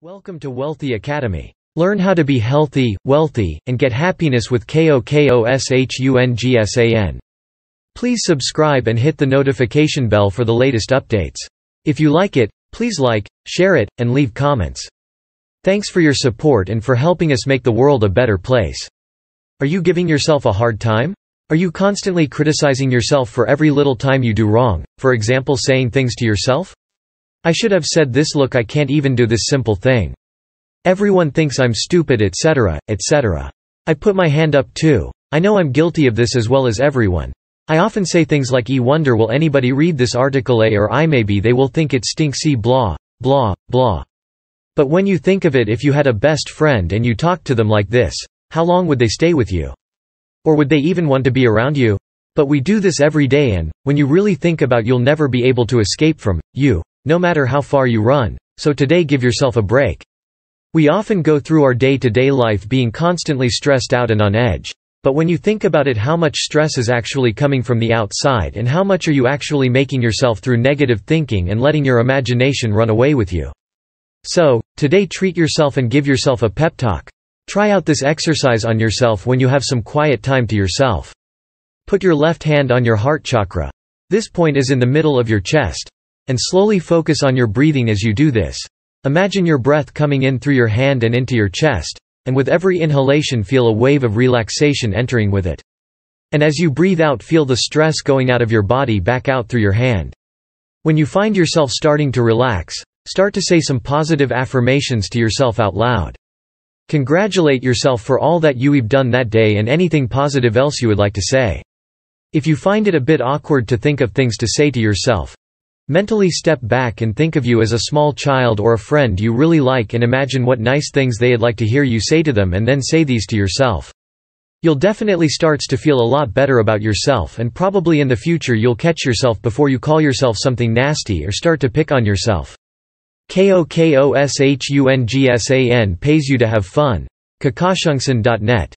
Welcome to Wealthy Academy. Learn how to be healthy, wealthy, and get happiness with KOKOSHUNGSAN. Please subscribe and hit the notification bell for the latest updates. If you like it, please like, share it, and leave comments. Thanks for your support and for helping us make the world a better place. Are you giving yourself a hard time? Are you constantly criticizing yourself for every little time you do wrong, for example saying things to yourself? I should have said this look I can't even do this simple thing. Everyone thinks I'm stupid etc., etc. I put my hand up too. I know I'm guilty of this as well as everyone. I often say things like e wonder will anybody read this article a or I maybe they will think it stinks e blah, blah, blah. But when you think of it if you had a best friend and you talked to them like this, how long would they stay with you? Or would they even want to be around you? But we do this every day and, when you really think about you'll never be able to escape from, you no matter how far you run. So today give yourself a break. We often go through our day-to-day -day life being constantly stressed out and on edge. But when you think about it how much stress is actually coming from the outside and how much are you actually making yourself through negative thinking and letting your imagination run away with you. So, today treat yourself and give yourself a pep talk. Try out this exercise on yourself when you have some quiet time to yourself. Put your left hand on your heart chakra. This point is in the middle of your chest. And slowly focus on your breathing as you do this. Imagine your breath coming in through your hand and into your chest, and with every inhalation feel a wave of relaxation entering with it. And as you breathe out feel the stress going out of your body back out through your hand. When you find yourself starting to relax, start to say some positive affirmations to yourself out loud. Congratulate yourself for all that you've done that day and anything positive else you would like to say. If you find it a bit awkward to think of things to say to yourself, Mentally step back and think of you as a small child or a friend you really like and imagine what nice things they'd like to hear you say to them and then say these to yourself. You'll definitely starts to feel a lot better about yourself and probably in the future you'll catch yourself before you call yourself something nasty or start to pick on yourself. KOKOSHUNGSAN pays you to have fun. Kakashungsan.net